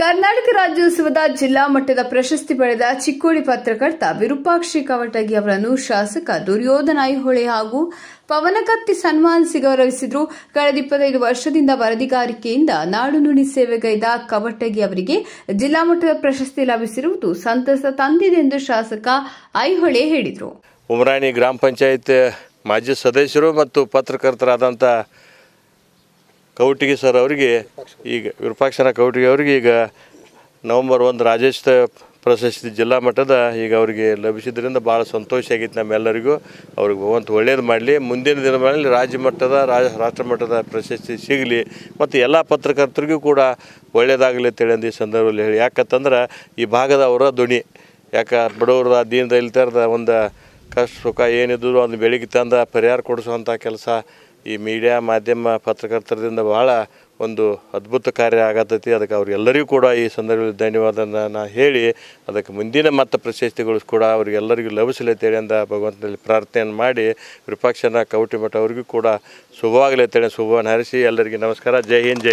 ಕರ್ನಾಟಕ ರಾಜ್ಯೋತ್ಸವದ ಜಿಲ್ಲಾ ಮಟ್ಟದ ಪ್ರಶಸ್ತಿ ಪಡೆದ ಚಿಕ್ಕೋಡಿ ಪತ್ರಕರ್ತ ವಿರೂಪಾಕ್ಷಿ ಕವಟಗಿ ಅವರನ್ನು ಶಾಸಕ ದುರ್ಯೋಧನ ಐಹೊಳೆ ಹಾಗೂ ಪವನಕತ್ತಿ ಸನ್ಮಾನಿಸಿ ಗೌರವಿಸಿದ್ರು ಕಳೆದ ಇಪ್ಪತ್ತೈದು ವರ್ಷದಿಂದ ವರದಿಗಾರಿಕೆಯಿಂದ ನಾಡು ನುಡಿ ಸೇವೆಗೈದ ಕವಟಗಿ ಅವರಿಗೆ ಜಿಲ್ಲಾ ಮಟ್ಟದ ಪ್ರಶಸ್ತಿ ಲಭಿಸಿರುವುದು ಸಂತಸ ತಂದಿದೆ ಎಂದು ಶಾಸಕ ಐಹೊಳೆ ಹೇಳಿದರು ಉಮರಾಣಿ ಗ್ರಾಮ ಪಂಚಾಯತ್ ಮಾಜಿ ಸದಸ್ಯರು ಮತ್ತು ಪತ್ರಕರ್ತರಾದಂಥ ಕೌಟಿಗೆ ಸರ್ ಅವರಿಗೆ ಈಗ ವಿರೂಪಾಕ್ಷನ ಕೌಟಿಗೆ ಅವರಿಗೆ ಈಗ ನವಂಬರ್ ಒಂದು ರಾಜೇಶ್ ಪ್ರಶಸ್ತಿ ಜಿಲ್ಲಾ ಮಟ್ಟದ ಈಗ ಅವರಿಗೆ ಲಭಿಸಿದ್ರಿಂದ ಭಾಳ ಸಂತೋಷ ಆಗಿತ್ತು ನಮ್ಮೆಲ್ಲರಿಗೂ ಅವ್ರಿಗೆ ಭಗವಂತ ಒಳ್ಳೇದು ಮಾಡಲಿ ಮುಂದಿನ ದಿನಗಳಲ್ಲಿ ರಾಜ್ಯ ಮಟ್ಟದ ರಾಜ ರಾಷ್ಟ್ರ ಮಟ್ಟದ ಪ್ರಶಸ್ತಿ ಸಿಗಲಿ ಮತ್ತು ಎಲ್ಲ ಪತ್ರಕರ್ತರಿಗೂ ಕೂಡ ಒಳ್ಳೇದಾಗಲಿ ಅಂತೇಳಿ ಈ ಸಂದರ್ಭದಲ್ಲಿ ಹೇಳಿ ಯಾಕಂತಂದ್ರೆ ಈ ಭಾಗದ ಅವರ ಧ್ವನಿ ಯಾಕೆ ಬಡವ್ರದ ದೀನ್ದ ದಲಿತರದ ಒಂದು ಕಷ್ಟ ಸುಖ ಏನಿದ್ರು ಅದನ್ನು ಬೆಳಿಗ್ಗೆ ತಂದ ಪರಿಹಾರ ಕೊಡಿಸುವಂಥ ಕೆಲಸ ಈ ಮೀಡಿಯಾ ಮಾಧ್ಯಮ ಪತ್ರಕರ್ತರದಿಂದ ಬಹಳ ಒಂದು ಅದ್ಭುತ ಕಾರ್ಯ ಆಗತೈತಿ ಅದಕ್ಕೆ ಅವರೆಲ್ಲರಿಗೂ ಕೂಡ ಈ ಸಂದರ್ಭದಲ್ಲಿ ಧನ್ಯವಾದನ ಹೇಳಿ ಅದಕ್ಕೆ ಮುಂದಿನ ಮತ್ತು ಪ್ರಶಸ್ತಿಗಳು ಕೂಡ ಅವರಿಗೆಲ್ಲರಿಗೂ ಲಭಿಸಲೈತೇಳಿ ಅಂತ ಭಗವಂತನಲ್ಲಿ ಪ್ರಾರ್ಥನೆಯನ್ನು ಮಾಡಿ ವಿಪಕ್ಷನ ಕವಟಿಮಠ ಅವರಿಗೂ ಕೂಡ ಶುಭವಾಗಲೈತೇಳಿ ಶುಭವನ್ನು ಹರಿಸಿ ಎಲ್ಲರಿಗೆ ನಮಸ್ಕಾರ ಜೈ ಹಿಂದ್ ಜೈ